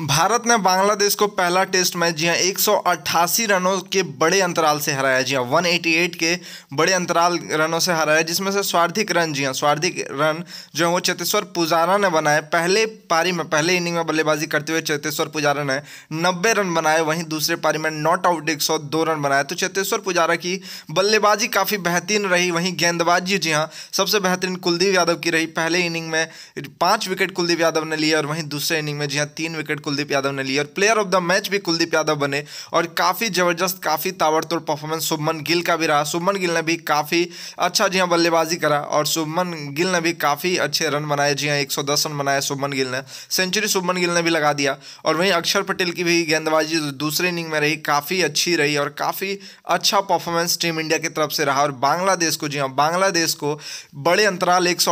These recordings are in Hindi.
भारत ने बांग्लादेश को पहला टेस्ट मैच जी हाँ एक रनों के बड़े अंतराल से हराया जी हाँ 188 के बड़े अंतराल रनों से हराया जिसमें से स्वार्थिक रन जी हाँ स्वार्थिक रन जो है वो चेतेश्वर पुजारा ने बनाए पहले पारी में पहले इनिंग में बल्लेबाजी करते हुए चेतेश्वर पुजारा ने नब्बे रन बनाए वहीं दूसरे पारी में नॉट आउट एक रन बनाए तो चेतेश्वर पुजारा की बल्लेबाजी काफ़ी बेहतरीन रही वहीं गेंदबाजी जी हाँ सबसे बेहतरीन कुलदीप यादव की रही पहले इनिंग में पाँच विकेट कुलदीप यादव ने लिए और वहीं दूसरे इनिंग में जी हाँ तीन विकेट कुलदीप यादव ने ली और प्लेयर ऑफ द मैच भी कुलदीप यादव बने और काफ़ी ज़बरदस्त काफ़ी ताबड़तोड़ परफॉर्मेंस शुभमन गिल का भी रहा शुभमन गिल ने भी काफ़ी अच्छा जी हाँ, बल्लेबाजी करा और शुभमन गिल ने भी काफ़ी अच्छे रन बनाए जी हाँ एक रन बनाया शुभमन गिल ने सेंचुरी शुभमन गिल ने भी लगा दिया और वहीं अक्षर पटेल की भी गेंदबाजी दूसरे इनिंग में रही काफ़ी अच्छी रही और काफ़ी अच्छा परफॉर्मेंस टीम इंडिया की तरफ से रहा और बांग्लादेश को जी हाँ बांग्लादेश को बड़े अंतराल एक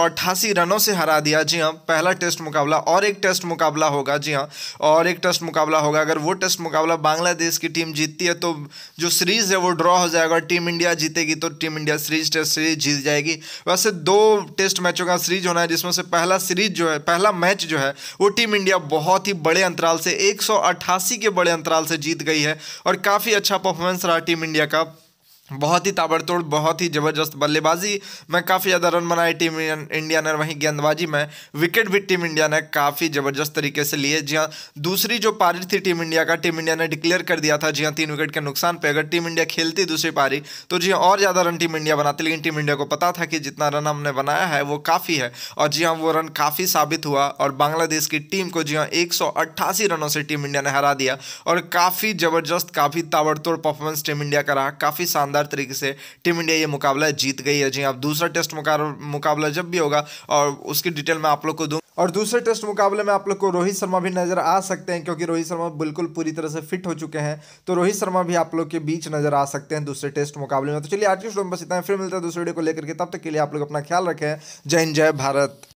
रनों से हरा दिया जी हाँ पहला टेस्ट मुकाबला और एक टेस्ट मुकाबला होगा जी हाँ और एक टेस्ट मुकाबला होगा अगर वो टेस्ट मुकाबला बांग्लादेश की टीम जीतती है तो जो सीरीज़ है वो ड्रॉ हो जाएगा टीम इंडिया जीतेगी तो team India series test series जीत जाएगी वैसे दो टेस्ट मैचों का सीरीज होना है जिसमें से पहला सीरीज जो है पहला मैच जो है वो टीम इंडिया बहुत ही बड़े अंतराल से एक के बड़े अंतराल से जीत गई है और काफ़ी अच्छा परफॉर्मेंस रहा टीम इंडिया का बहुत ही ताबड़तोड़ बहुत ही ज़बरदस्त बल्लेबाजी में काफ़ी ज़्यादा रन बनाए टीम इंडिया ने वहीं गेंदबाजी में विकेट भी टीम इंडिया ने काफ़ी ज़बरदस्त तरीके से लिए जी हाँ दूसरी जो पारी थी टीम इंडिया का टीम इंडिया ने डिक्लेयर कर दिया था जी हाँ तीन विकेट के नुकसान पर अगर टीम इंडिया खेलती दूसरी पारी तो जी और ज़्यादा रन टीम इंडिया बनाती लेकिन टीम इंडिया को पता था कि जितना रन हमने बनाया है वो काफ़ी है और जी हाँ वो रन काफ़ी साबित हुआ और बांग्लादेश की टीम को जी हाँ एक रनों से टीम इंडिया ने हरा दिया और काफ़ी ज़बरदस्त काफ़ी ताबड़तोड़ परफॉर्मेंस टीम इंडिया का रहा काफ़ी शानदार शानदार तरीके से टीम इंडिया ये मुकाबला जीत गई है जी हाँ, अब दूसरा टेस्ट मुकाबला जब भी होगा और उसकी डिटेल मैं आप लोग को दूँ और दूसरे टेस्ट मुकाबले में आप लोग को रोहित शर्मा भी नजर आ सकते हैं क्योंकि रोहित शर्मा बिल्कुल पूरी तरह से फिट हो चुके हैं तो रोहित शर्मा भी आप लोग के बीच नजर आ सकते हैं दूसरे टेस्ट मुकाबले में तो चलिए आज के स्टोर में बस इतना फिर मिलता है दूसरे वीडियो को लेकर के तब तक के लिए आप लोग अपना ख्याल रखें जय हिंद जय भारत